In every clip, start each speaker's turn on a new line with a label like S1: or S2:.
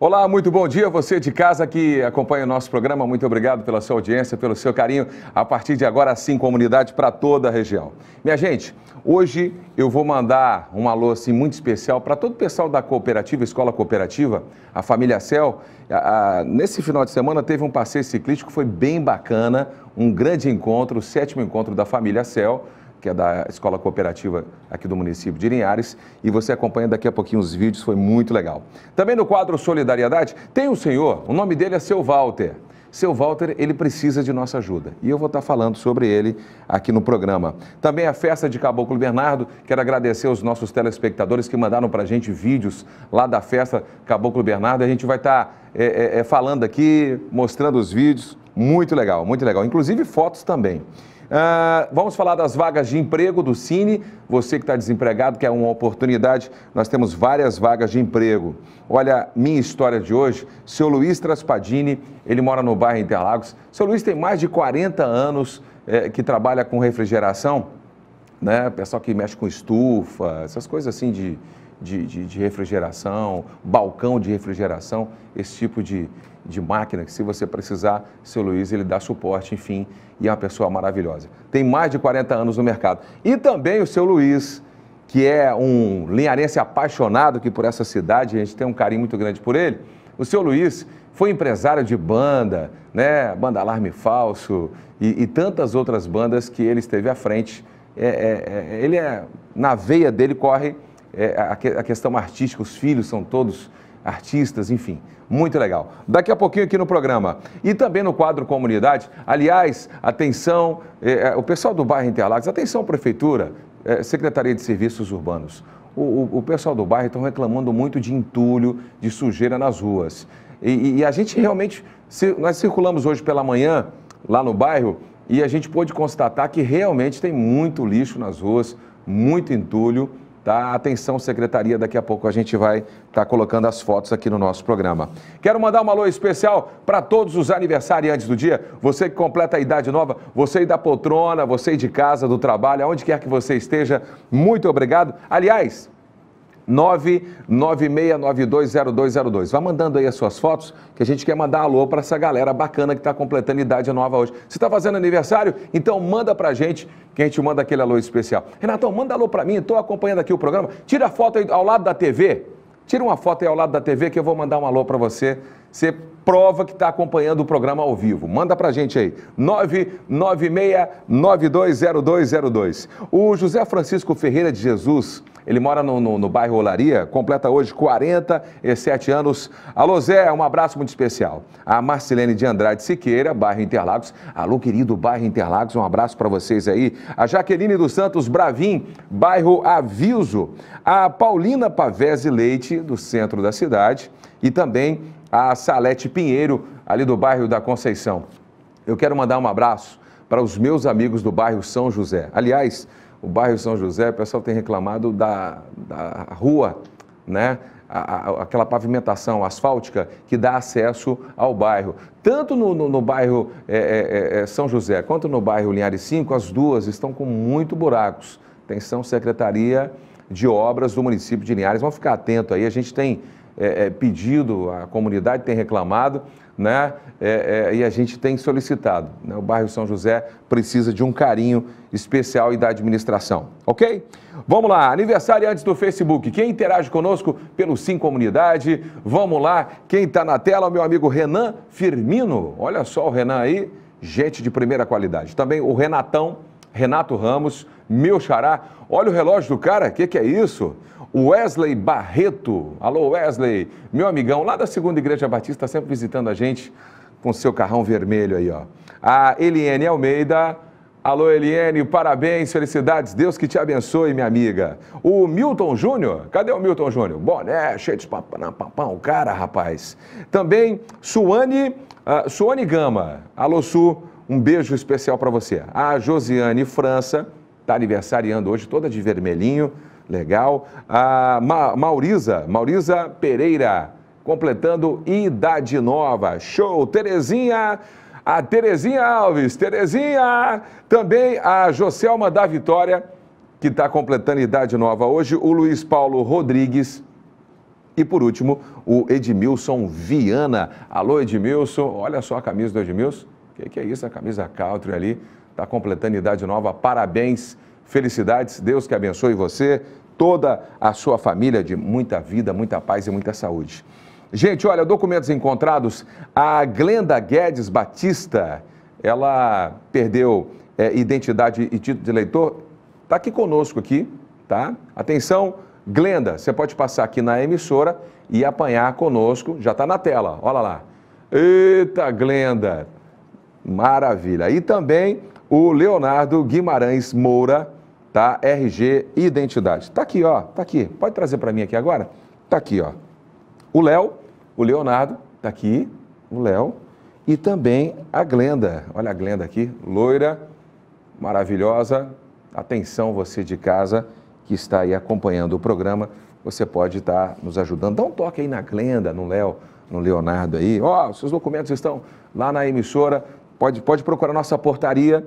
S1: Olá, muito bom dia você de casa que acompanha o nosso programa. Muito obrigado pela sua audiência, pelo seu carinho. A partir de agora, sim, comunidade para toda a região. Minha gente, hoje eu vou mandar um alô assim, muito especial para todo o pessoal da cooperativa, escola cooperativa, a família Cel. A, a, nesse final de semana teve um passeio ciclístico, foi bem bacana, um grande encontro, o sétimo encontro da família Cel que é da Escola Cooperativa aqui do município de Linhares, e você acompanha daqui a pouquinho os vídeos, foi muito legal. Também no quadro Solidariedade, tem um senhor, o nome dele é Seu Walter. Seu Walter, ele precisa de nossa ajuda. E eu vou estar falando sobre ele aqui no programa. Também a festa de Caboclo Bernardo. Quero agradecer aos nossos telespectadores que mandaram para a gente vídeos lá da festa Caboclo Bernardo. A gente vai estar tá, é, é, é, falando aqui, mostrando os vídeos. Muito legal, muito legal. Inclusive fotos também. Uh, vamos falar das vagas de emprego do Cine. Você que está desempregado, que é uma oportunidade, nós temos várias vagas de emprego. Olha, minha história de hoje, seu Luiz Traspadini, ele mora no bairro Interlagos. Seu Luiz tem mais de 40 anos é, que trabalha com refrigeração, né? Pessoal que mexe com estufa, essas coisas assim de, de, de, de refrigeração, balcão de refrigeração, esse tipo de, de máquina, que se você precisar, seu Luiz, ele dá suporte, enfim, e é uma pessoa maravilhosa. Tem mais de 40 anos no mercado. E também o seu Luiz, que é um linharense apaixonado que por essa cidade, a gente tem um carinho muito grande por ele. O seu Luiz foi empresário de banda, né? Banda Alarme Falso e, e tantas outras bandas que ele esteve à frente. É, é, é, ele é, na veia dele corre é, a, a questão artística, os filhos são todos artistas, enfim, muito legal. Daqui a pouquinho aqui no programa. E também no quadro Comunidade, aliás, atenção, é, é, o pessoal do bairro Interlagos, atenção Prefeitura, é, Secretaria de Serviços Urbanos. O, o, o pessoal do bairro estão reclamando muito de entulho, de sujeira nas ruas. E, e a gente realmente, se, nós circulamos hoje pela manhã lá no bairro e a gente pôde constatar que realmente tem muito lixo nas ruas, muito entulho Tá? Atenção, secretaria, daqui a pouco a gente vai estar tá colocando as fotos aqui no nosso programa. Quero mandar um alô especial para todos os aniversariantes do dia. Você que completa a idade nova, você da poltrona, você de casa, do trabalho, aonde quer que você esteja, muito obrigado. Aliás, 996920202. vá mandando aí as suas fotos, que a gente quer mandar alô para essa galera bacana que está completando idade nova hoje. Você está fazendo aniversário? Então manda para a gente, que a gente manda aquele alô especial. Renato manda alô para mim, estou acompanhando aqui o programa. Tira a foto aí ao lado da TV. Tira uma foto aí ao lado da TV que eu vou mandar um alô para você. Você prova que está acompanhando o programa ao vivo. Manda para a gente aí, 996920202. O José Francisco Ferreira de Jesus ele mora no, no, no bairro Olaria, completa hoje 47 anos. Alô, Zé, um abraço muito especial. A Marcelene de Andrade Siqueira, bairro Interlagos. Alô, querido bairro Interlagos, um abraço para vocês aí. A Jaqueline dos Santos Bravim, bairro Aviso. A Paulina Pavese Leite, do centro da cidade. E também a Salete Pinheiro, ali do bairro da Conceição. Eu quero mandar um abraço para os meus amigos do bairro São José. Aliás, o bairro São José, o pessoal tem reclamado da, da rua, né? A, a, aquela pavimentação asfáltica que dá acesso ao bairro. Tanto no, no, no bairro é, é, é, é São José quanto no bairro Linhares 5, as duas estão com muito buracos. Atenção, Secretaria de Obras do município de Linhares. Vamos ficar atento aí. A gente tem é, é, pedido, a comunidade tem reclamado, né? É, é, e a gente tem solicitado. Né? O bairro São José precisa de um carinho especial e da administração, ok? Vamos lá, aniversário antes do Facebook. Quem interage conosco pelo Sim Comunidade, vamos lá. Quem está na tela, é meu amigo Renan Firmino. Olha só o Renan aí, gente de primeira qualidade. Também o Renatão Renato Ramos, meu xará. Olha o relógio do cara, o que, que é isso? Wesley Barreto. Alô, Wesley, meu amigão, lá da Segunda Igreja Batista, tá sempre visitando a gente com seu carrão vermelho aí, ó. A Eliene Almeida. Alô, Eliene, parabéns, felicidades, Deus que te abençoe, minha amiga. O Milton Júnior, cadê o Milton Júnior? Boné, cheio de papão, o cara, rapaz. Também, Suane, uh, Suane Gama. Alô, Su, um beijo especial para você. A Josiane França está aniversariando hoje, toda de vermelhinho, legal. A Ma Mauriza, Mauriza Pereira, completando idade nova. Show! Terezinha, a Terezinha Alves, Terezinha! Também a Joselma da Vitória, que está completando idade nova hoje. O Luiz Paulo Rodrigues. E por último, o Edmilson Viana. Alô, Edmilson. Olha só a camisa do Edmilson que, que é isso, a camisa country ali, está completando idade nova. Parabéns, felicidades, Deus que abençoe você, toda a sua família de muita vida, muita paz e muita saúde. Gente, olha, documentos encontrados. A Glenda Guedes Batista, ela perdeu é, identidade e título de eleitor. Está aqui conosco aqui, tá? Atenção, Glenda, você pode passar aqui na emissora e apanhar conosco. Já está na tela, olha lá. Eita, Glenda, Maravilha. E também o Leonardo Guimarães Moura, tá? RG Identidade. Tá aqui, ó. Tá aqui. Pode trazer para mim aqui agora? Tá aqui, ó. O Léo, o Leonardo, tá aqui. O Léo. E também a Glenda. Olha a Glenda aqui, loira, maravilhosa. Atenção, você de casa que está aí acompanhando o programa. Você pode estar tá nos ajudando. Dá um toque aí na Glenda, no Léo, no Leonardo aí. Ó, oh, seus documentos estão lá na emissora. Pode, pode procurar nossa portaria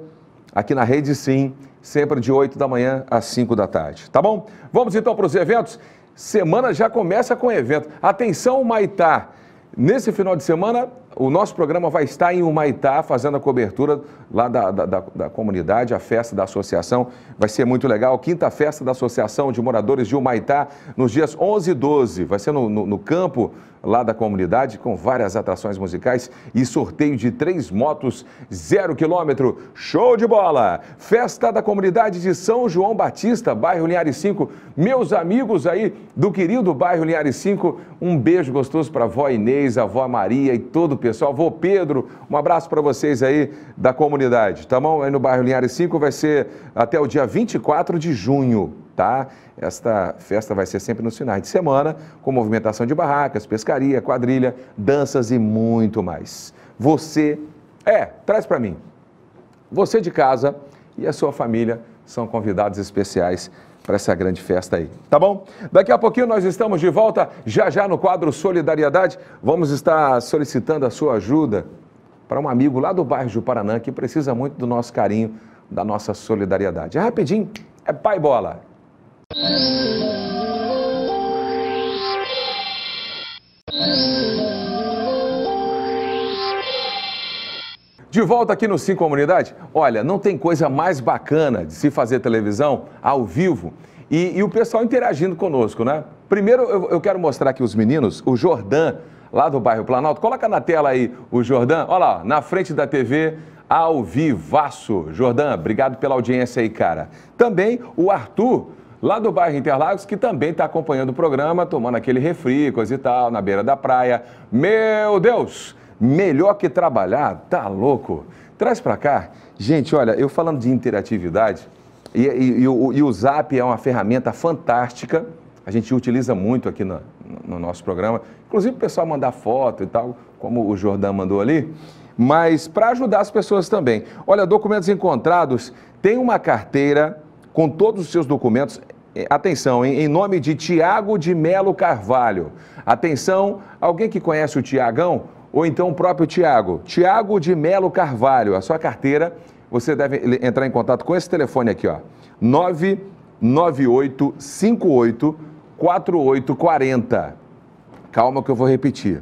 S1: aqui na Rede Sim, sempre de 8 da manhã às 5 da tarde. Tá bom? Vamos então para os eventos. Semana já começa com evento. Atenção, Maitá. Nesse final de semana o nosso programa vai estar em Humaitá, fazendo a cobertura lá da, da, da, da comunidade, a festa da associação. Vai ser muito legal. Quinta festa da Associação de Moradores de Humaitá, nos dias 11 e 12. Vai ser no, no, no campo lá da comunidade, com várias atrações musicais e sorteio de três motos zero quilômetro. Show de bola! Festa da comunidade de São João Batista, bairro Linhares 5. Meus amigos aí do querido bairro Linhares 5, um beijo gostoso para a vó Inês, a vó Maria e todo pessoal. vou Pedro, um abraço para vocês aí da comunidade, tá bom? Aí no bairro Linhares 5 vai ser até o dia 24 de junho, tá? Esta festa vai ser sempre nos finais de semana, com movimentação de barracas, pescaria, quadrilha, danças e muito mais. Você, é, traz para mim. Você de casa e a sua família são convidados especiais para essa grande festa aí, tá bom? Daqui a pouquinho nós estamos de volta, já já no quadro Solidariedade, vamos estar solicitando a sua ajuda para um amigo lá do bairro do Paranã que precisa muito do nosso carinho, da nossa solidariedade. É rapidinho, é pai bola. Música De volta aqui no Sim Comunidade. Olha, não tem coisa mais bacana de se fazer televisão ao vivo e, e o pessoal interagindo conosco, né? Primeiro, eu, eu quero mostrar aqui os meninos, o Jordan, lá do bairro Planalto. Coloca na tela aí o Jordan. Olha lá, na frente da TV, ao vivaço. Jordan, obrigado pela audiência aí, cara. Também o Arthur, lá do bairro Interlagos, que também está acompanhando o programa, tomando aquele refri, coisa e tal, na beira da praia. Meu Deus! Melhor que trabalhar, tá louco? Traz para cá. Gente, olha, eu falando de interatividade, e, e, e, o, e, o, Zap é uma ferramenta fantástica, a gente utiliza muito aqui no, no nosso programa, inclusive o pessoal mandar foto e tal, como o Jordão mandou ali, mas para ajudar as pessoas também. Olha, documentos encontrados, tem uma carteira com todos os seus documentos, é, atenção, em, em nome de Tiago de Melo Carvalho. Atenção, alguém que conhece o Tiagão, ou então o próprio Tiago. Tiago de Melo Carvalho, a sua carteira, você deve entrar em contato com esse telefone aqui, ó. 99858 4840. Calma que eu vou repetir.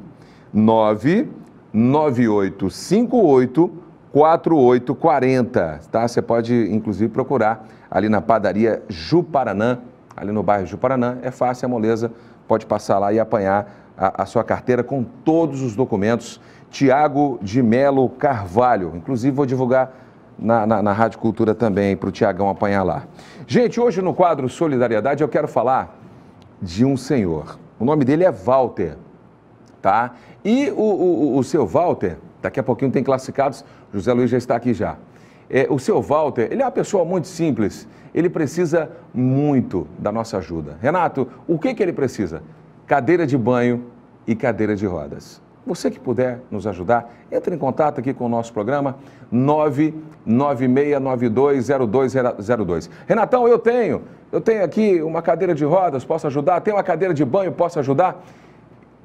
S1: 99858 4840, tá? Você pode inclusive procurar ali na padaria Juparanã, ali no bairro Juparanã, é fácil, é moleza, pode passar lá e apanhar a, a sua carteira com todos os documentos. Tiago de Melo Carvalho. Inclusive, vou divulgar na, na, na Rádio Cultura também, para o Tiagão apanhar lá. Gente, hoje no quadro Solidariedade eu quero falar de um senhor. O nome dele é Walter, tá? E o, o, o seu Walter, daqui a pouquinho tem classificados, José Luiz já está aqui já. É, o seu Walter, ele é uma pessoa muito simples, ele precisa muito da nossa ajuda. Renato, o que, que ele precisa? cadeira de banho e cadeira de rodas. Você que puder nos ajudar, entre em contato aqui com o nosso programa 996920202. Renatão, eu tenho, eu tenho aqui uma cadeira de rodas, posso ajudar? Tenho uma cadeira de banho, posso ajudar?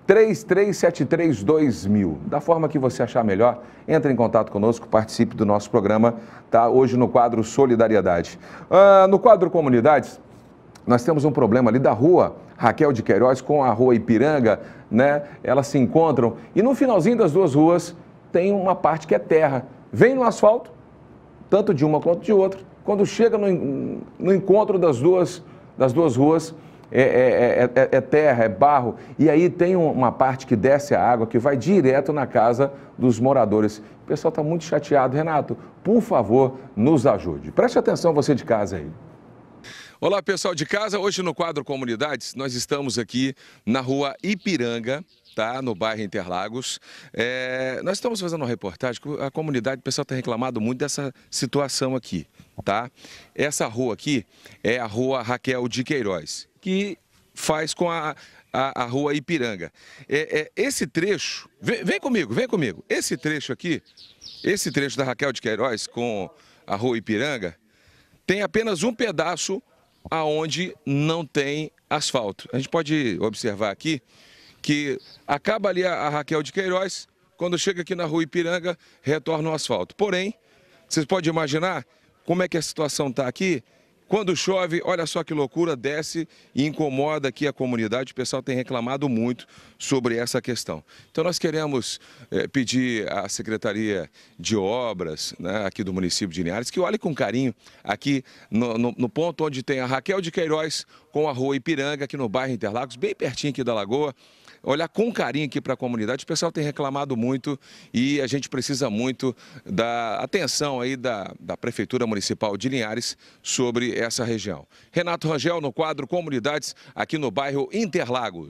S1: 33732000. Da forma que você achar melhor, entre em contato conosco, participe do nosso programa, tá? Hoje no quadro Solidariedade. Ah, no quadro Comunidades, nós temos um problema ali da rua Raquel de Queiroz com a rua Ipiranga, né? Elas se encontram e no finalzinho das duas ruas tem uma parte que é terra. Vem no asfalto, tanto de uma quanto de outra. Quando chega no, no encontro das duas, das duas ruas, é, é, é, é, terra, é barro. E aí tem uma parte que desce a água que vai direto na casa dos moradores. O pessoal está muito chateado. Renato, por favor, nos ajude. Preste atenção você de casa aí. Olá, pessoal de casa. Hoje no quadro Comunidades, nós estamos aqui na rua Ipiranga, tá? No bairro Interlagos. É... Nós estamos fazendo uma reportagem que a comunidade, o pessoal tem reclamado muito dessa situação aqui, tá? Essa rua aqui é a rua Raquel de Queiroz, que faz com a, a, a rua Ipiranga. É, é esse trecho, vem, vem comigo, vem comigo. Esse trecho aqui, esse trecho da Raquel de Queiroz com a rua Ipiranga, tem apenas um pedaço aonde não tem asfalto. A gente pode observar aqui que acaba ali a, Raquel de Queiroz, quando chega aqui na rua Ipiranga, retorna o asfalto. Porém, vocês podem imaginar como é que a situação está aqui, quando chove, olha só que loucura, desce e incomoda aqui a comunidade. O pessoal tem reclamado muito sobre essa questão. Então nós queremos eh, pedir à Secretaria de Obras né, aqui do município de Linhares que olhe com carinho aqui no, no, no ponto onde tem a Raquel de Queiroz com a rua Ipiranga, aqui no bairro Interlagos, bem pertinho aqui da Lagoa olhar com carinho aqui para a comunidade. O pessoal tem reclamado muito e a gente precisa muito da atenção aí da, da Prefeitura Municipal de Linhares sobre essa região. Renato Rangel, no quadro Comunidades, aqui no bairro Interlagos.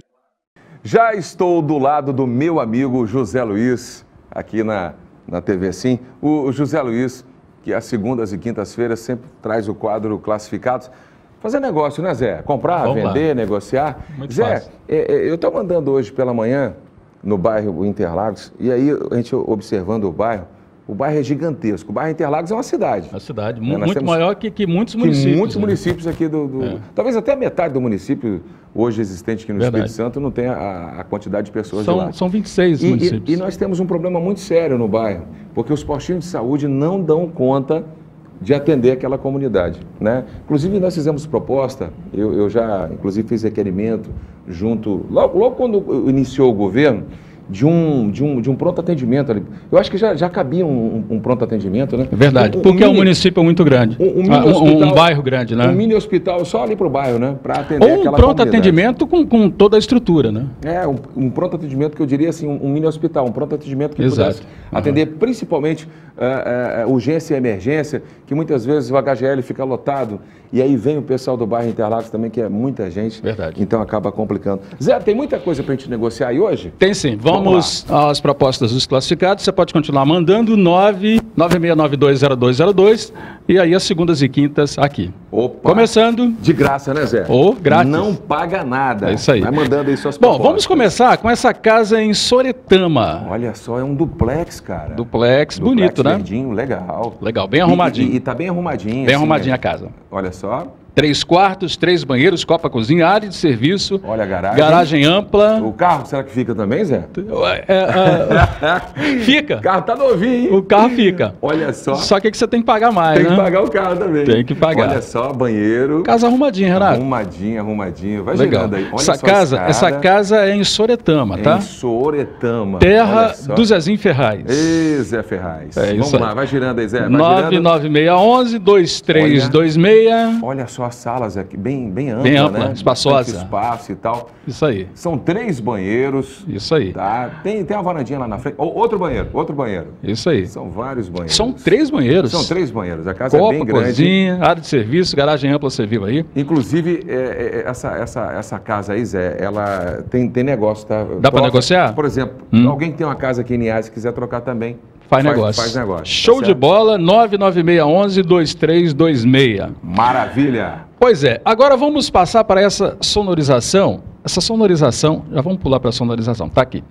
S1: Já estou do lado do meu amigo José Luiz, aqui na, na TV Sim. O, o José Luiz, que às segundas e quintas-feiras sempre traz o quadro Classificados fazer negócio, né, Zé? Comprar, Vamos vender, lá. negociar. Muito Zé, é, é, eu estou andando hoje pela manhã no bairro Interlagos, e aí a gente observando o bairro, o bairro é gigantesco. O bairro Interlagos é uma cidade. Uma cidade né? muito temos...
S2: maior que, que muitos municípios. Que muitos né? municípios aqui do. do... É.
S1: Talvez até metade do município hoje existente aqui no Verdade. Espírito Santo não tenha a, a quantidade de pessoas são, de lá. São 26 e, municípios. E, e nós temos um problema muito sério no bairro, porque os postinhos de saúde não dão conta de atender aquela comunidade. Né? Inclusive, nós fizemos proposta, eu, eu já, inclusive, fiz requerimento junto, logo, logo quando iniciou o governo, de um, de um, de um pronto atendimento ali. Eu acho que já, já cabia um, um pronto atendimento, né? É verdade, um, um porque mini, é um
S2: município muito grande. Um, um, ah, hospital, um, bairro grande, né? Um mini
S1: hospital só ali para o bairro, né? Para atender Ou um pronto atendimento
S2: com, com toda a estrutura, né?
S1: É, um, pronto atendimento que eu diria assim, um, mini hospital, um pronto atendimento que Exato. pudesse uhum. atender principalmente uh, uh, urgência e emergência, que muitas vezes o HGL fica lotado e aí vem o pessoal do bairro Interlagos também, que é muita gente. Verdade. Então acaba complicando. Zé, tem muita coisa para a gente negociar aí hoje? Tem sim, vamos Vamos
S2: às propostas dos classificados. Você pode continuar mandando 996920202 e aí as segundas e quintas aqui. Opa. Começando. De graça, né, Zé? Ou grátis. Não
S1: paga nada. É isso aí. Vai mandando aí suas propostas. Bom, vamos
S2: começar com essa casa em
S1: Soretama. Olha só, é um duplex, cara. Duplex, duplex bonito, verdinho, né? Verdinho, legal. Legal, bem arrumadinho. E, e, e tá bem arrumadinho. Bem assim, arrumadinha né? a casa. Olha só.
S2: Três quartos, três banheiros, copa, cozinha, área de serviço. Olha garagem. Garagem
S1: ampla. O carro, será que fica também, Zé?
S2: É, é, é, fica. O carro tá novinho, hein? O carro fica. Olha só. Só que, é que você tem que pagar mais, Tem né? que
S1: pagar o carro também. Tem que pagar. Olha só, banheiro. Casa arrumadinha, Renato. Arrumadinha, arrumadinha. Vai Legal. girando aí. Olha essa casa, essa
S2: casa é em Soretama, tá? Em
S1: Soretama. Terra do Zezinho Ferraz. Ê, Zé Ferraz. É Vamos isso lá, vai girando aí, Zé.
S2: 99611 2326.
S1: olha só as salas aqui, bem, bem ampla, bem ampla né? espaçosa. espaço e tal. Isso aí. São três banheiros. Isso aí. Tá? Tem, tem uma varandinha lá na frente. O, outro banheiro, outro banheiro. Isso aí. São vários banheiros. São três banheiros. São três banheiros. A casa é Copa, é bem grande. cozinha, área de serviço, garagem ampla, você viu aí. Inclusive, é, é, é essa, essa, essa casa aí, Zé, ela tem, tem negócio, tá? Dá para negociar? Por exemplo, hum. alguém que tem uma casa aqui em Niás e quiser trocar também. Faz negócio. Faz, faz negócio. Tá Show tá de
S2: bola, 99611-2326. Maravilha. Pois é, agora vamos passar para essa sonorização. Essa sonorização, já vamos pular para a sonorização, tá aqui.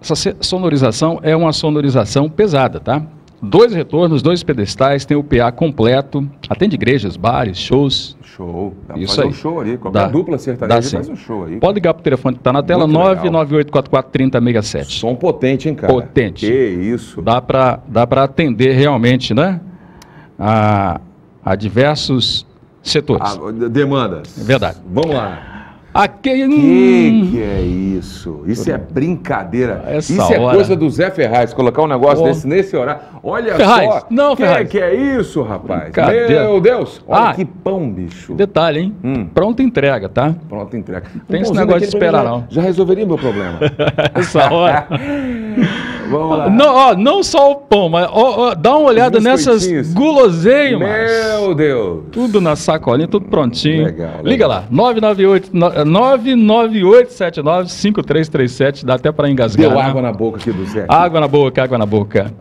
S2: Essa sonorização é uma sonorização pesada, tá? Dois retornos, dois pedestais, tem o PA completo, atende igrejas, bares, shows. Show. Dá
S1: Isso aí. um show
S2: ali, dá, dupla sertaneja dá, sim. faz um show aí. Pode ligar pro telefone que tá na tela, 998443067. Som potente, hein, cara? Potente. Que isso. Dá para dá pra atender realmente, né? A, a diversos setores. A, demandas. Verdade.
S1: Vamos lá. Aquele... Que hum. que é isso? Isso é brincadeira. Ah, essa isso é coisa do Zé Ferraz, colocar um negócio oh. desse nesse horário. Olha Ferraz, só. Não, que Ferraz. É, que é isso, rapaz? Meu Deus. Olha ah, que pão, bicho. Detalhe, hein? Hum. Pronta
S2: entrega, tá? Pronta entrega. Tem um esse negócio de esperar, não.
S1: Já resolveria meu
S2: problema. Essa hora. Vamos lá. Não, ó, não só o pão, mas ó, ó, dá uma olhada nessas guloseimas. Meu Deus. Tudo na sacolinha, tudo prontinho. Legal. legal. Liga lá, 998-998-79-5337. Dá até para engasgar. Deu né? água
S1: né? na boca aqui do Zé.
S2: Água na boca, água na boca.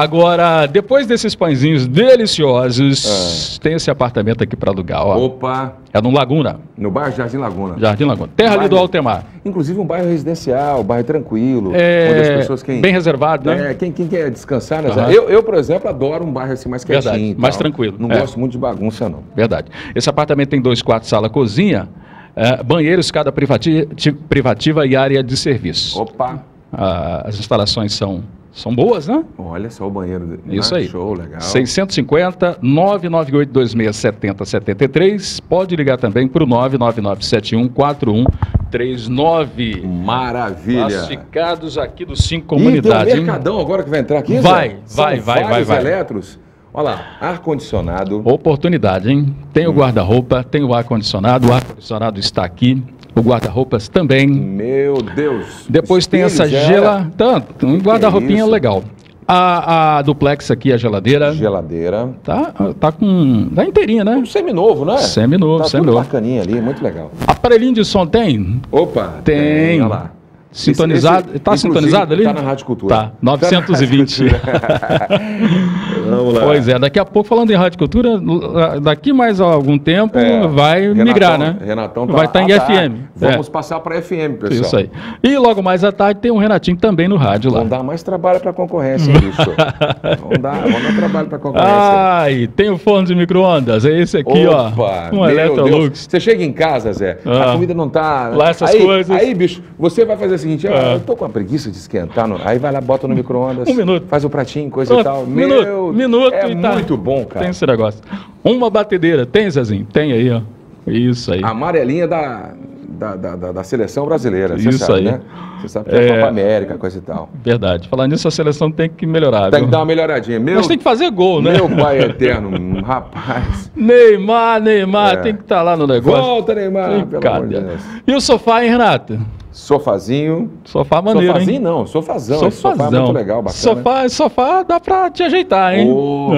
S2: Agora, depois desses pãezinhos deliciosos, ah. tem esse apartamento aqui para alugar, ó. Opa! É no Laguna.
S1: No bairro Jardim Laguna. Jardim Laguna. Terra bairro, ali do Altemar. Inclusive um bairro residencial, um bairro tranquilo. É... Onde as pessoas quem... Bem reservado, né? É, quem, quem quer descansar. Né? Uhum. Eu, eu, por exemplo, adoro um bairro assim mais quietinho. Verdade, mais tranquilo. Não é. gosto
S2: muito de bagunça, não. Verdade. Esse apartamento tem dois quartos, sala, cozinha, é, banheiro, escada privativa, privativa e área de serviço. Opa! Ah, as instalações são são boas, né? Olha só o banheiro. Né? Isso né? aí. Show, legal. 650 998 2670 73. Pode ligar também para o 99971 4139. Maravilha. Classificados aqui dos cinco comunidades. E tem um mercadão hein? agora que vai entrar aqui? Vai, Zé? vai, São vai, vai, vai. elétrons? Olha lá, ar-condicionado. Oportunidade, hein? Tem o guarda-roupa, tem o ar-condicionado. O ar-condicionado está aqui o guarda-roupas também.
S1: Meu Deus! Depois tem essa
S2: gela. Tanto, um é guarda-roupinha é legal. A, a, duplex aqui, a geladeira.
S1: Geladeira. Tá, tá com. Tá inteirinha, né? Um seminovo, né?
S3: Seminovo, tá seminovo. Tudo
S1: bacaninha ali, muito legal.
S2: Aparelhinho de som tem? Opa! Tem. tem olha lá. Sintonizado? Está sintonizado ali? Está na Rádio Cultura. Tá, 920. Tá Vamos lá. Pois é, daqui a pouco, falando em Rádio Cultura, daqui mais algum tempo é, vai Renatão, migrar, né? Renatão tá, vai estar tá em FM. É. Vamos é.
S1: passar para FM, pessoal. Isso aí.
S2: E logo mais à tarde tem um Renatinho também no rádio lá. Vão
S1: dar mais trabalho para concorrência, bicho. Vão dar, dar trabalho para concorrência. Ai,
S2: tem o um forno de micro-ondas, é esse aqui, Opa, ó. Um Electrolux.
S1: Você chega em casa, Zé, ah, a comida não tá... Né? Lá essas aí, coisas. Aí, bicho, você vai fazer o seguinte, ah, é. eu tô com a preguiça de esquentar, no... aí vai lá, bota no micro-ondas, um minuto. faz o pratinho, coisa e tal. Minuto,
S2: Meu, minuto é tá. muito tá. bom, cara. Tem esse negócio. Uma batedeira, tem, Zezinho? Tem aí, ó. Isso aí.
S1: Amarelinha da, da, da, da, seleção brasileira. Isso sabe, aí. Né? Você sabe que é, é Copa América, coisa e tal.
S2: Verdade. Falar nisso, a seleção tem que melhorar. Tem viu? que dar uma melhoradinha. Meu, Mas tem que fazer gol, né? Meu pai é
S1: eterno, rapaz.
S2: Neymar, Neymar, é. tem que estar tá lá no negócio. Volta, Neymar, pelo amor de Deus. E o sofá, hein, Renato? Sofazinho. Sofá maneiro, Sofazinho hein? não, sofazão. Sofazão. Sofá é muito legal, bacana. Sofá, sofá dá pra te ajeitar, hein? Oh,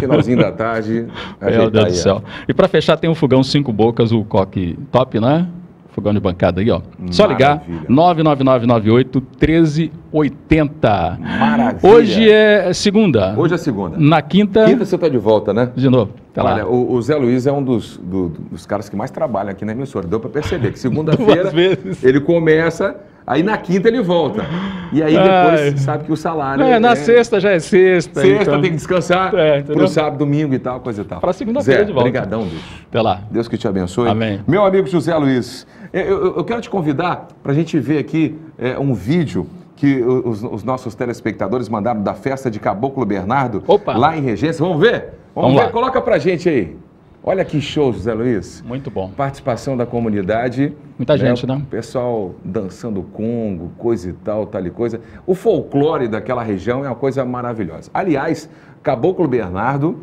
S2: finalzinho da
S1: tarde, Meu Deus aí, do céu.
S2: E para fechar tem um fogão cinco bocas, o coque top, né? Fogão de bancada aí, ó. Maravilha. Só ligar, 99998 13 80. Maravilha. Hoje é segunda. Hoje é segunda. Na quinta.
S1: Quinta você está de volta, né? De novo. Tá Olha, lá. O, o, Zé Luiz é um dos, do, dos caras que mais trabalham aqui na emissora. Deu para perceber que segunda-feira ele começa. Aí na quinta ele volta. E aí depois Ai. sabe que o salário. É, é, na sexta já é sexta. Sexta então... tem que descansar é, para o sábado, domingo e tal, coisa e tal. Para segunda-feira de volta. Obrigadão, bicho. Até lá. Deus que te abençoe. Amém. Meu amigo José Luiz, eu, eu, eu quero te convidar para a gente ver aqui é, um vídeo que os, os nossos telespectadores mandaram da festa de Caboclo Bernardo, Opa. lá em Regência. Vamos ver? Vamos, Vamos ver? Lá. Coloca pra gente aí. Olha que show, José Luiz. Muito bom. Participação da comunidade. Muita né? gente, né? O pessoal dançando congo, coisa e tal, tal e coisa. O folclore daquela região é uma coisa maravilhosa. Aliás, Caboclo Bernardo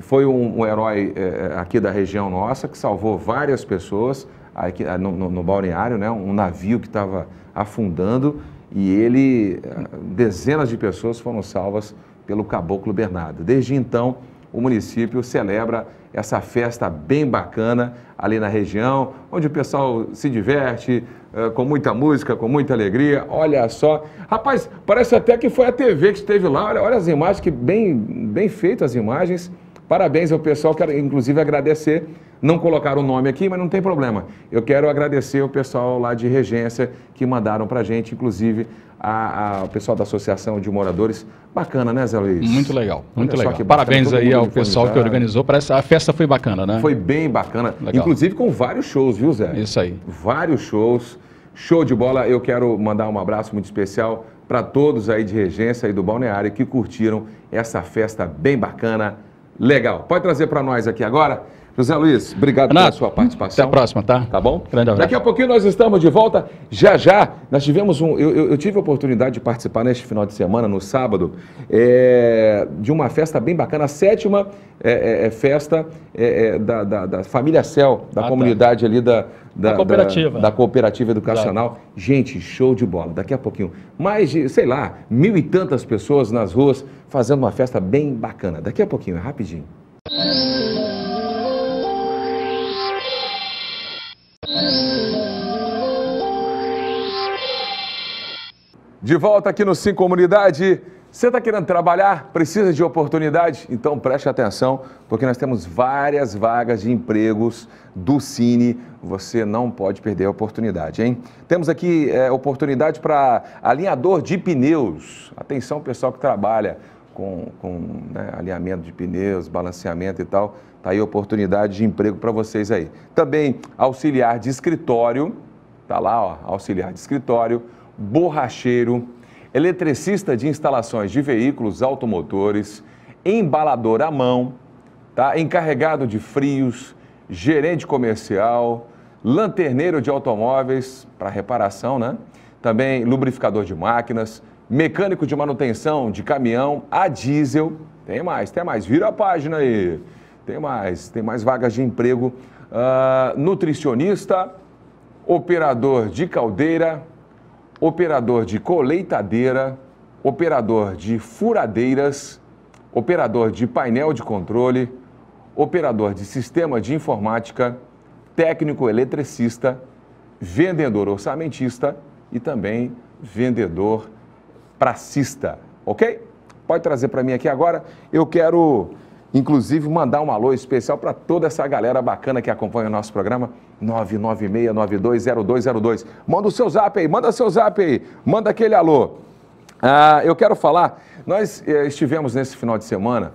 S1: foi um, um herói é, aqui da região nossa que salvou várias pessoas aqui, ah, no, no, no balneário, né? Um navio que estava afundando e ele, dezenas de pessoas foram salvas pelo Caboclo Bernardo. Desde então, o município celebra essa festa bem bacana ali na região, onde o pessoal se diverte eh, com muita música, com muita alegria. Olha só. Rapaz, parece até que foi a TV que esteve lá. Olha, olha as imagens, que bem, bem feitas as imagens. Parabéns ao pessoal, quero inclusive agradecer não colocaram o nome aqui, mas não tem problema. Eu quero agradecer o pessoal lá de Regência que mandaram para a gente, inclusive a, a, o pessoal da Associação de Moradores. Bacana, né, Zé Luiz? Muito legal, muito legal. Bacana, Parabéns aí ao pessoal que organizou.
S2: Parece, a festa foi bacana, né? Foi
S1: bem bacana. Legal. Inclusive com vários shows, viu, Zé? Isso aí. Vários shows. Show de bola. Eu quero mandar um abraço muito especial para todos aí de Regência e do Balneário que curtiram essa festa bem bacana. Legal. Pode trazer para nós aqui agora? José Luiz, obrigado Renato, pela sua participação. Até a próxima, tá? Tá bom? Grande abraço. Daqui a pouquinho nós estamos de volta. Já já, nós tivemos um. Eu, eu tive a oportunidade de participar neste final de semana, no sábado, é, de uma festa bem bacana, a sétima é, é, é festa é, é, da, da, da, família Cel, da ah, tá. comunidade tá. ali da, da, da, cooperativa. Da, da cooperativa educacional. Gente, show de bola. Daqui a pouquinho, mais de, sei lá, mil e tantas pessoas nas ruas fazendo uma festa bem bacana. Daqui a pouquinho, rapidinho. De volta aqui no Sim Comunidade. Você está querendo trabalhar? Precisa de oportunidade? Então preste atenção, porque nós temos várias vagas de empregos do Cine. Você não pode perder a oportunidade, hein? Temos aqui é, oportunidade para alinhador de pneus. Atenção, pessoal que trabalha com, com né, alinhamento de pneus, balanceamento e tal. Está aí oportunidade de emprego para vocês aí. Também auxiliar de escritório, tá lá, ó, auxiliar de escritório, borracheiro, eletricista de instalações de veículos automotores, embalador à mão, tá? encarregado de frios, gerente comercial, lanterneiro de automóveis para reparação, né? Também lubrificador de máquinas, mecânico de manutenção de caminhão a diesel. Tem mais, tem mais. Vira a página aí. Tem mais, tem mais vagas de emprego. Uh, nutricionista, operador de caldeira, operador de colheitadeira, operador de furadeiras, operador de painel de controle, operador de sistema de informática, técnico eletricista, vendedor orçamentista e também vendedor pracista, ok? Pode trazer para mim aqui agora. Eu quero, inclusive, mandar um alô especial para toda essa galera bacana que acompanha o nosso programa. 996920202. Manda o seu zap aí, manda o seu zap aí, manda aquele alô. Ah, eu quero falar, nós eh, estivemos nesse final de semana,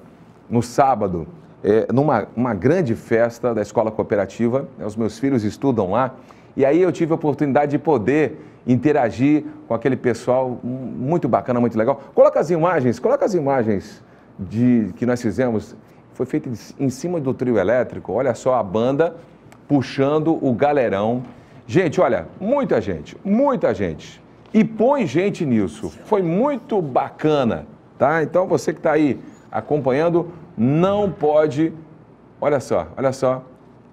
S1: no sábado, eh, numa uma grande festa da Escola Cooperativa, né, os meus filhos estudam lá, e aí eu tive a oportunidade de poder interagir com aquele pessoal muito bacana, muito legal. Coloca as imagens, coloca as imagens de que nós fizemos. Foi feito em cima do trio elétrico. Olha só a banda puxando o galerão. Gente, olha, muita gente, muita gente. E põe gente nisso. Foi muito bacana, tá? Então você que está aí acompanhando não pode. Olha só, olha só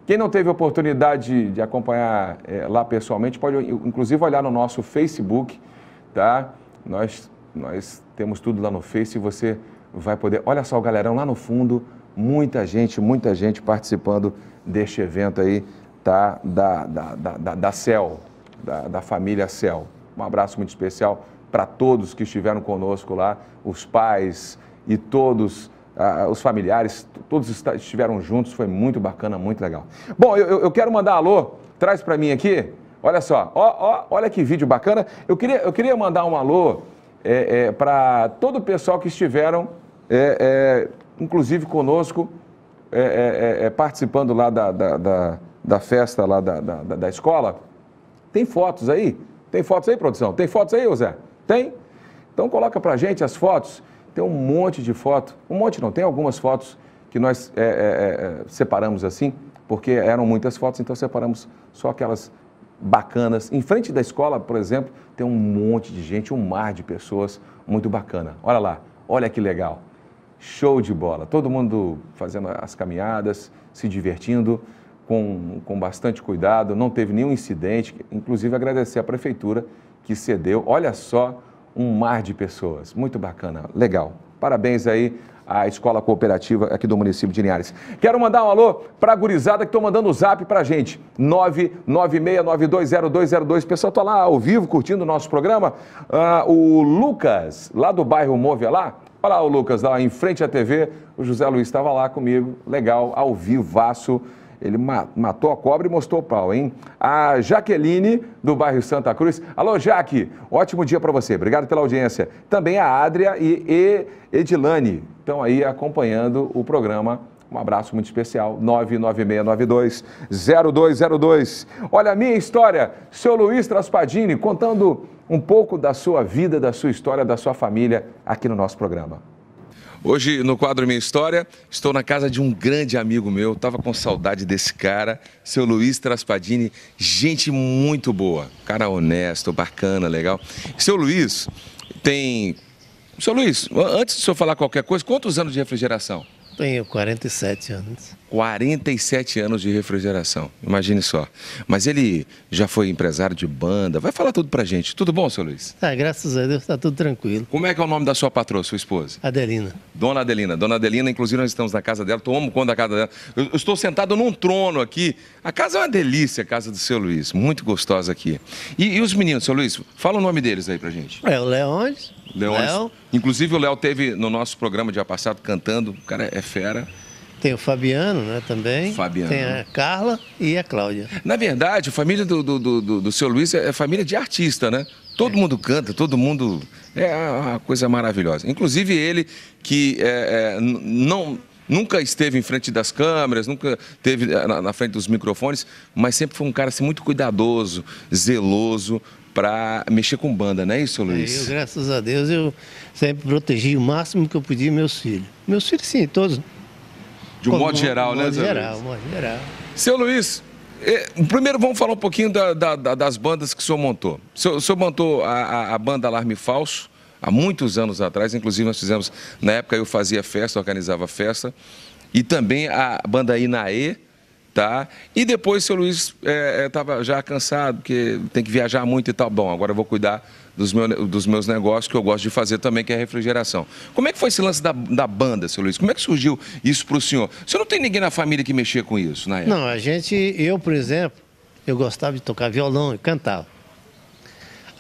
S1: quem não teve oportunidade de acompanhar é, lá pessoalmente, pode inclusive olhar no nosso Facebook, tá? Nós, nós temos tudo lá no Face e você vai poder. Olha só o galerão lá no fundo, muita gente, muita gente participando deste evento aí, tá? Da, da, da, da, da CEL, da, da família CEL. Um abraço muito especial para todos que estiveram conosco lá, os pais e todos ah, os familiares, todos estiveram juntos, foi muito bacana, muito legal. Bom, eu, eu quero mandar alô, traz para mim aqui, olha só, ó, ó, olha que vídeo bacana. Eu queria, eu queria mandar um alô é, é, para todo o pessoal que estiveram, é, é inclusive conosco, é, é, participando lá da, da, da, da festa lá da, da, da escola. Tem fotos aí? Tem fotos aí, produção? Tem fotos aí, José? Tem? Então coloca pra gente as fotos. Tem um monte de foto, um monte não, tem algumas fotos que nós é é, é, é, separamos assim, porque eram muitas fotos, então separamos só aquelas bacanas. Em frente da escola, por exemplo, tem um monte de gente, um mar de pessoas, muito bacana. Olha lá, olha que legal. Show de bola. Todo mundo fazendo as caminhadas, se divertindo, com, com bastante cuidado, não teve nenhum incidente. Inclusive, agradecer à prefeitura que cedeu. Olha só um mar de pessoas. Muito bacana, legal. Parabéns aí à Escola Cooperativa aqui do município de Linhares. Quero mandar um alô para a gurizada que estão mandando o zap para a gente, 996920202. Pessoal, está lá ao vivo curtindo o nosso programa. Uh, o Lucas, lá do bairro Movelá, é olha lá o Lucas, lá em frente à TV, o José Luiz estava lá comigo, legal, ao vivaço. Ele matou a cobra e mostrou o pau, hein? A Jaqueline, do bairro Santa Cruz. Alô, Jaque, ótimo dia para você. Obrigado pela audiência. Também a Adria e Edilane estão aí acompanhando o programa. Um abraço muito especial, 996920202. Olha a minha história, seu Luiz Traspadini, contando um pouco da sua vida, da sua história, da sua família aqui no nosso programa. Hoje, no quadro Minha História, estou na casa de um grande amigo meu, estava com saudade desse cara, seu Luiz Traspadini, gente muito boa, cara honesto, bacana, legal. Seu Luiz tem... Seu Luiz, antes de o senhor falar qualquer coisa, quantos anos de refrigeração?
S3: Tenho 47 anos.
S1: 47 anos de refrigeração, imagine só. Mas ele já foi empresário de banda, vai falar tudo pra gente. Tudo bom, seu Luiz?
S3: Tá, graças a Deus, tá tudo tranquilo.
S1: Como é que é o nome da sua patroa, sua esposa? Adelina. Dona Adelina. Dona Adelina, inclusive nós estamos na casa dela, tomo conta da casa dela. Eu, eu estou sentado num trono aqui. A casa é uma delícia, a casa do seu Luiz, muito gostosa aqui. E, e os meninos, seu Luiz, fala o nome deles aí pra gente.
S3: É o Leões.
S1: Leões. Inclusive o Léo teve no nosso programa de dia passado cantando, o cara é fera.
S3: Tem o Fabiano, né, também.
S1: Fabiano. Tem a
S3: Carla e a Cláudia. Na verdade,
S1: a família do, do, do, do seu Luiz é, é família de artista, né? Todo é. mundo canta, todo mundo. É uma coisa maravilhosa. Inclusive ele, que é, é, não, nunca esteve em frente das câmeras, nunca esteve é, na, na, frente dos microfones, mas sempre foi um cara assim, muito cuidadoso, zeloso para mexer com banda, não é isso, é, Luiz? eu,
S3: graças a Deus, eu sempre protegi o máximo que eu podia meus filhos. Meus filhos, sim, todos
S1: de um modo geral, um né, modo geral, Luiz?
S3: modo geral. Seu Luiz, eh, primeiro
S1: vamos falar um pouquinho da, da, da, das bandas que o senhor montou. O senhor, o senhor montou a, a, banda Alarme Falso há muitos anos atrás, inclusive nós fizemos, na época eu fazia festa, organizava festa, e também a banda Inaê, tá? E depois o seu Luiz estava eh, eh, já cansado, porque tem que viajar muito e tal. Bom, agora eu vou cuidar dos, meu, dos meus negócios que eu gosto de fazer também, que é refrigeração. Como é que foi esse lance da, da banda, seu Luiz? Como é que surgiu isso para o senhor? O senhor não tem ninguém na família que mexia com isso na né?
S3: época? Não, a gente, eu, por exemplo, eu gostava de tocar violão e cantava.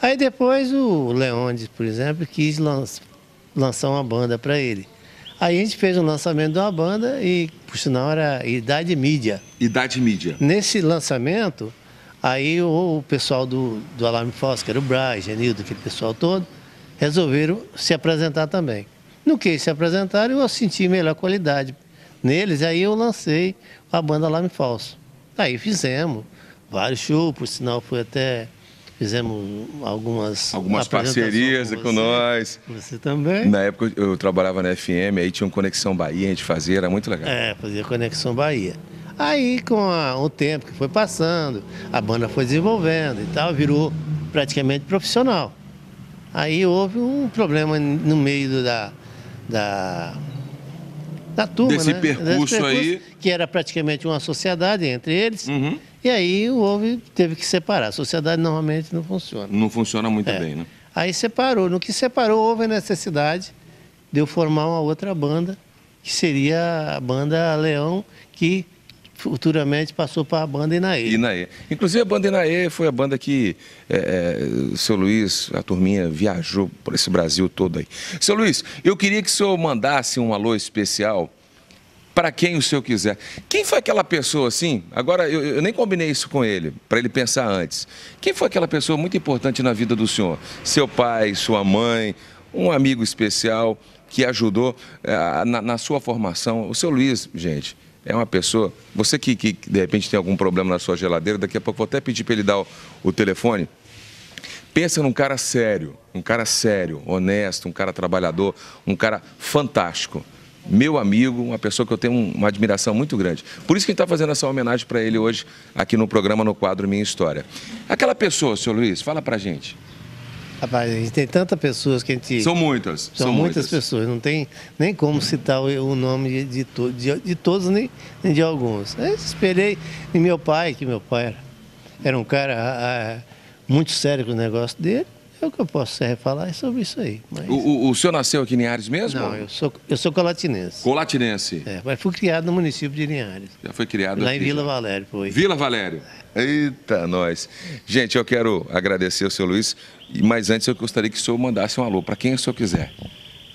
S3: Aí depois o Leondes, por exemplo, quis lança, lançar uma banda para ele. Aí a gente fez um lançamento de uma banda e, por sinal, era Idade Mídia.
S1: Idade Mídia.
S3: Nesse lançamento, Aí o, pessoal do, do Alarme Fosca, era o Braz, Genildo, aquele pessoal todo, resolveram se apresentar também. No que eles se apresentaram, eu senti melhor qualidade neles, aí eu lancei a banda Alarme Falso. Aí fizemos vários shows, por sinal foi até fizemos algumas algumas parcerias com, você, com nós. Você também.
S1: Na época eu trabalhava na FM, aí tinha um Conexão Bahia, a gente fazia, era muito
S3: legal. É, fazia Conexão Bahia. Aí, com a, o tempo que foi passando, a banda foi desenvolvendo e tal, virou praticamente profissional. Aí houve um problema no meio da, da, da turma, Desse, né? percurso Desse percurso aí... Que era praticamente uma sociedade entre eles. Uhum. E aí houve, teve que separar. A sociedade normalmente não funciona.
S1: Não funciona muito é. bem, né?
S3: Aí separou. No que separou, houve a necessidade de eu formar uma outra banda, que seria a banda Leão, que futuramente passou para a banda Inaê. Inaê. Inclusive a
S1: banda Inaê foi a banda que é, é, o seu Luiz, a turminha, viajou por esse Brasil todo aí. Seu Luiz, eu queria que o senhor mandasse um alô especial para quem o senhor quiser. Quem foi aquela pessoa assim? Agora, eu, eu nem combinei isso com ele, para ele pensar antes. Quem foi aquela pessoa muito importante na vida do senhor? Seu pai, sua mãe, um amigo especial que ajudou é, na, na, sua formação? O seu Luiz, gente, é uma pessoa. Você que, que, de repente tem algum problema na sua geladeira, daqui a pouco vou até pedir para ele dar o, o telefone. Pensa num cara sério, um cara sério, honesto, um cara trabalhador, um cara fantástico meu amigo, uma pessoa que eu tenho uma admiração muito grande. Por isso que a gente está fazendo essa homenagem para ele hoje aqui no programa, no quadro Minha História. Aquela pessoa, senhor Luiz, fala para gente.
S3: Rapaz, a gente tem tantas pessoas que a gente. São
S1: muitas. São, são muitas, muitas,
S3: pessoas. Não tem nem como citar o nome de, de, de todos nem, nem de alguns. Eu esperei em meu pai, que meu pai era, era um cara a, ah, a, ah, muito sério com o negócio dele. É o que eu posso é, falar é sobre isso aí.
S1: Mas... O, o, o senhor nasceu aqui em Linhares mesmo? Não, eu
S3: sou, eu sou colatinense.
S1: Colatinense? É,
S3: mas fui criado no município de Linhares.
S1: Já foi criado Lá aqui, em Vila já. Valério, foi. Vila Valério. Eita, nós. Gente, eu quero agradecer ao senhor Luiz, mas antes eu gostaria que o senhor mandasse um alô para quem o senhor quiser para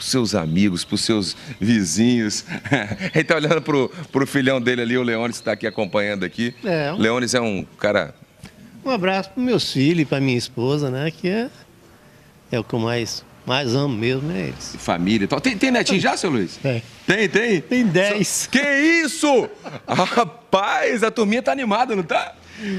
S1: os seus amigos, para os seus vizinhos. Ele está olhando para o filhão dele ali, o Leones está aqui acompanhando aqui. É, um... Leones é um cara...
S3: Um abraço para meus filhos e para minha esposa, né? Que é é o que eu mais, mais amo mesmo, é eles.
S1: Família e tal. Tem, tem netinho já, seu Luiz? É. Tem. Tem, tem? Tem 10. Que isso? Rapaz, a turminha tá animada, não tá?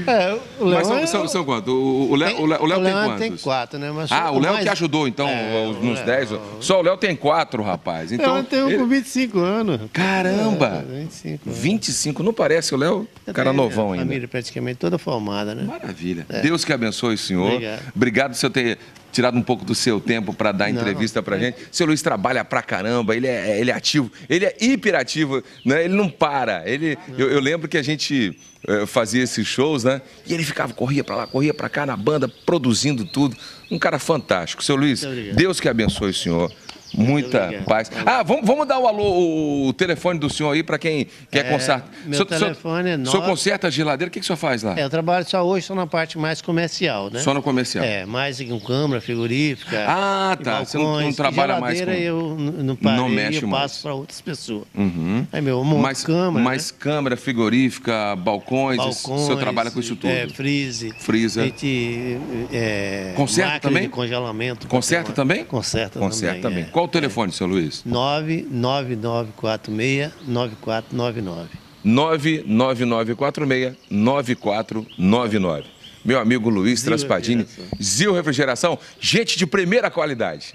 S3: É, o Léo. Mas são, é são,
S1: são quantos? O, Léo, tem, o, Léo, o Léo tem quantos? tem
S3: quatro, né? Mas ah, o Léo mais... que ajudou,
S1: então, é, nos dez. Só o Léo tem quatro, rapaz. É, então, eu tenho um ele... com
S3: 25 anos. Caramba! É, 25. Anos. 25, não parece o Léo? Eu cara tenho, novão ainda. família praticamente toda formada, né? Maravilha. Deus
S1: que abençoe o senhor. Obrigado. Obrigado por você ter tirado um pouco do seu tempo para dar entrevista para a é. gente. Seu Luiz trabalha pra caramba, ele é, ele é ativo, ele é hiperativo, né? ele não para. Ele, não. É. Eu, eu, lembro que a gente é, fazia esses shows, né? E ele ficava, corria para lá, corria para cá na banda, produzindo tudo. Um cara fantástico. Seu Luiz, Deus que abençoe o senhor. Muita paz. Ah, vamos, vamos dar o alô, o telefone do senhor aí para quem quer é, consertar. Meu so, telefone é 9... O senhor conserta a geladeira, o que, que o senhor faz lá? É, eu
S3: trabalho só hoje, só na parte mais comercial, né? Só no comercial. É, mais com câmera, frigorífica. Ah, tá. Balcões, você não, não trabalha mais com. eu não, parei, não mexe eu mais. passo para outras pessoas. Uhum. É meu, um mais, câmera, Mais
S1: né? frigorífica, balcões. balcões o senhor trabalha com isso tudo. É,
S3: freeze. Freezer. Gente, é, conserta também? congelamento. Conserta também? Conserta, conserta também. também. É. Qual o telefone, é. seu Luiz? 99946-9499.
S1: 99946-9499. Meu amigo Luiz Zil Traspadini, Refrigeração. Zil Refrigeração, gente de primeira qualidade.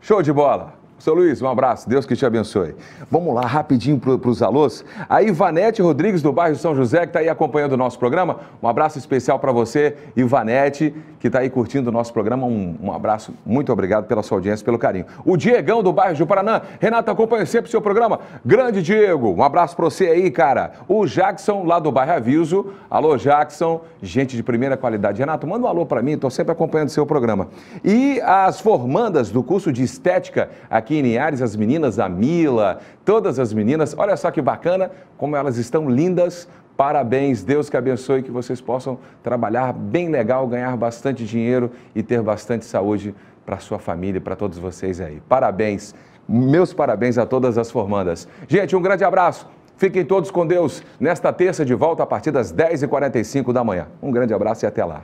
S1: Show de bola! Seu Luiz, um abraço, Deus que te abençoe. Vamos lá, rapidinho para os alôs. A Ivanete Rodrigues, do bairro São José, que está aí acompanhando o nosso programa. Um abraço especial para você, Ivanete, que está aí curtindo o nosso programa. Um, um, abraço, muito obrigado pela sua audiência, pelo carinho. O Diegão, do bairro de Paranã. Renato, acompanha sempre o seu programa. Grande Diego, um abraço para você aí, cara. O Jackson, lá do bairro Aviso. Alô, Jackson, gente de primeira qualidade. Renato, manda um alô para mim, estou sempre acompanhando o seu programa. E as formandas do curso de estética aqui aqui em as meninas a Mila, todas as meninas. Olha só que bacana, como elas estão lindas. Parabéns, Deus que abençoe que vocês possam trabalhar bem legal, ganhar bastante dinheiro e ter bastante saúde para sua família, e para todos vocês aí. Parabéns. Meus parabéns a todas as formandas. Gente, um grande abraço. Fiquem todos com Deus nesta terça de volta a partir das 10h45 da manhã. Um grande abraço e até lá.